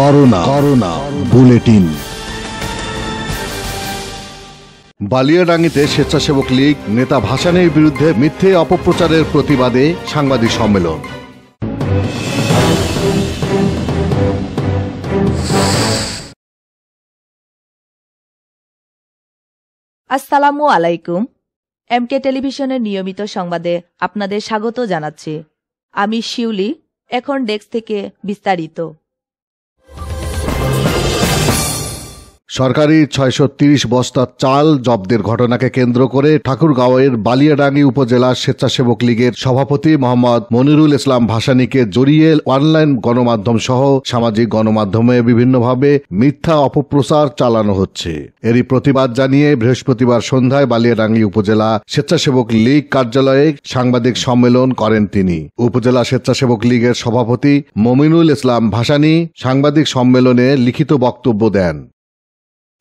Corona corona bulletin বালিয়াডাঙ্গিতে স্বেচ্ছাসেবক লীগ নেতা ভাসানের বিরুদ্ধে মিথ্যে অপপ্রচারের প্রতিবাদে সাংবাদিক সম্মেলন আসসালামু আলাইকুম এমকে টেলিভিশনের নিয়মিত সংবাদে আপনাদের স্বাগত জানাচ্ছি আমি শিউলি এখন ডেস্ক থেকে বিস্তারিত সরকারি ছয়শো বস্তা চাল জব্দের ঘটনাকে কেন্দ্র করে ঠাকুরগাঁওয়ের বালিয়াডাঙ্গি উপজেলা স্বেচ্ছাসেবক লীগের সভাপতি মোহাম্মদ মনিরুল ইসলাম ভাসানীকে জড়িয়ে অনলাইন গণমাধ্যম সহ সামাজিক গণমাধ্যমে বিভিন্নভাবে মিথ্যা অপপ্রচার চালানো হচ্ছে এরই প্রতিবাদ জানিয়ে বৃহস্পতিবার সন্ধ্যায় বালিয়াডাঙ্গি উপজেলা স্বেচ্ছাসেবক লীগ কার্যালয়ে সাংবাদিক সম্মেলন করেন তিনি উপজেলা স্বেচ্ছাসেবক লীগের সভাপতি মমিনুল ইসলাম ভাসানী সাংবাদিক সম্মেলনে লিখিত বক্তব্য দেন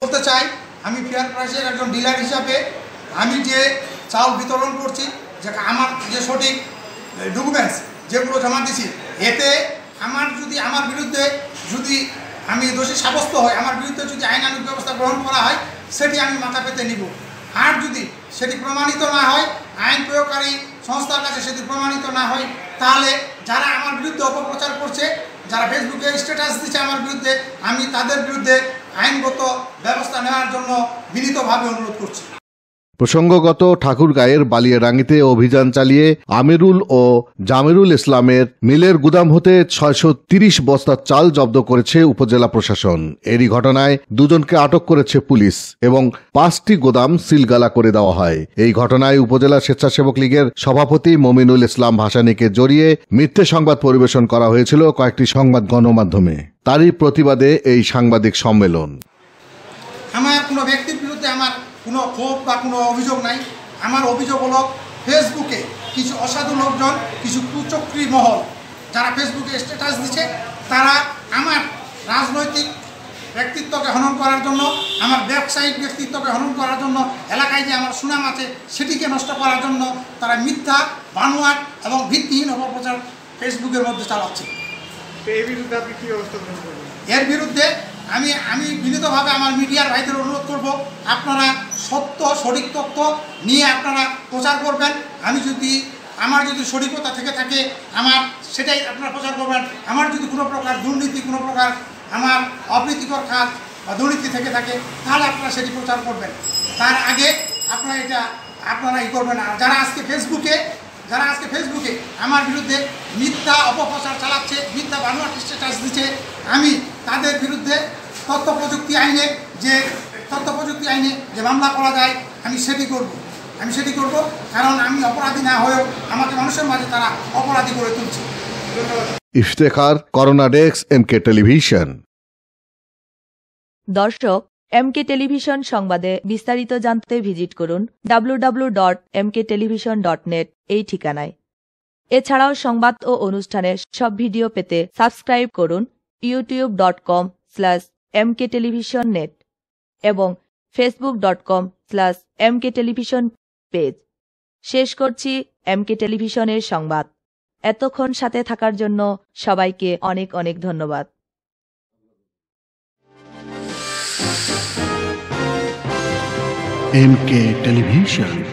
বলতে চাই আমি ফেয়ার প্রাইসের একজন ডিলার হিসাবে আমি যে চাউল বিতরণ করছি যে আমার যে সঠিক ডকুমেন্টস যেগুলো জমা দিছি এতে আমার যদি আমার বিরুদ্ধে যদি আমি দোষী সাব্যস্ত হয় আমার বিরুদ্ধে যদি আইনানুক ব্যবস্থা গ্রহণ করা হয় সেটি আমি মাথা পেতে নিব আর যদি সেটি প্রমাণিত না হয় আইন প্রয়োগকারী সংস্থার কাছে সেটি প্রমাণিত না হয় তাহলে যারা আমার বিরুদ্ধে অপপ্রচার করছে যারা ফেসবুকে স্ট্যাটাস দিচ্ছে আমার বিরুদ্ধে আমি তাদের বিরুদ্ধে আইনগত নেওয়ার জন্য মিলিতভাবে অনুরোধ করছি প্রসঙ্গগত ঠাকুরগাঁয়ের বালিয়ারাঙ্গিতে অভিযান চালিয়ে আমিরুল ও জামিরুল ইসলামের মিলের গুদাম হতে ছয়শো তিরিশ বস্তা চাল জব্দ করেছে উপজেলা প্রশাসন এরই ঘটনায় দুজনকে আটক করেছে পুলিশ এবং পাঁচটি গুদাম সিলগালা করে দেওয়া হয় এই ঘটনায় উপজেলা স্বেচ্ছাসেবক লীগের সভাপতি মমিনুল ইসলাম ভাসানীকে জড়িয়ে মিথ্যে সংবাদ পরিবেশন করা হয়েছিল কয়েকটি সংবাদ গণমাধ্যমে তারই প্রতিবাদে এই সাংবাদিক সম্মেলন আমার কোনো ব্যক্তির বিরুদ্ধে আমার কোনো ক্ষোভ বা কোনো অভিযোগ নাই আমার অভিযোগ হলো ফেসবুকে কিছু অসাধু লোকজন কিছু কুচক্রী মহল যারা ফেসবুকে স্ট্যাটাস দিচ্ছে তারা আমার রাজনৈতিক ব্যক্তিত্বকে হনন করার জন্য আমার ব্যবসায়িক ব্যক্তিত্বকে হনন করার জন্য এলাকায় যে আমার সুনাম আছে সেটিকে নষ্ট করার জন্য তারা মিথ্যা বানোয়াট এবং ভিত্তিহীন অপপ্রচার ফেসবুকের মধ্যে চালাচ্ছে এর বিরুদ্ধে আমি আমি বিনীতভাবে আমার মিডিয়ার ভাইদের অনুরোধ করব আপনারা সত্য সঠিক তথ্য নিয়ে আপনারা প্রচার করবেন আমি যদি আমার যদি সঠিকতা থেকে থাকে আমার সেটাই আপনারা প্রচার করবেন আমার যদি কোনো প্রকার দুর্নীতি কোনো প্রকার আমার অপ্রীতিকর কাজ বা দুর্নীতি থেকে থাকে তাহলে আপনারা সেটি প্রচার করবেন তার আগে আপনারা এটা আপনারা ই করবেন আর যারা আজকে ফেসবুকে যারা আজকে ফেসবুকে আমার বিরুদ্ধে মিথ্যা অপপ্রচার চালাচ্ছে মিথ্যা বানোয়ার স্ট্যাটাস দিচ্ছে আমি তাদের বিরুদ্ধে তথ্য প্রযুক্তি আইনে যে তথ্য প্রযুক্তি আইনে যে মামলা করা যায় আমি সেটি করব। আমি সেটি করব কারণ আমি অপরাধী না হয়েও আমাকে মানুষের মাঝে তারা অপরাধী করে তুলছে ইফতেখার করোনা ডেক্স এম কে টেলিভিশন দর্শক এমকে টেলিভিশন সংবাদে বিস্তারিত জানতে ভিজিট করুন W dot MK television dot net এই ঠিকানায় এছাড়াও সংবাদ ও অনুষ্ঠানের সব ভিডিও পেতে সাবস্ক্রাইব করুন YouTube dot com slash M K television net এবং Facebook dot com slash M K television page শেষ করছি এম কে টেলিভিশনের সংবাদ এতক্ষণ সাথে থাকার জন্য সবাইকে অনেক অনেক ধন্যবাদ এম কে টেলিভিশন